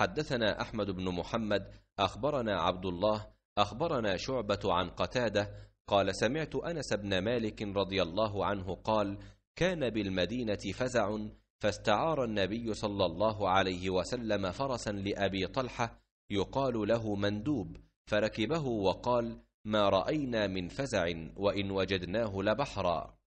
حدثنا احمد بن محمد اخبرنا عبد الله اخبرنا شعبه عن قتاده قال سمعت انس بن مالك رضي الله عنه قال كان بالمدينه فزع فاستعار النبي صلى الله عليه وسلم فرسا لابي طلحه يقال له مندوب فركبه وقال ما راينا من فزع وان وجدناه لبحرا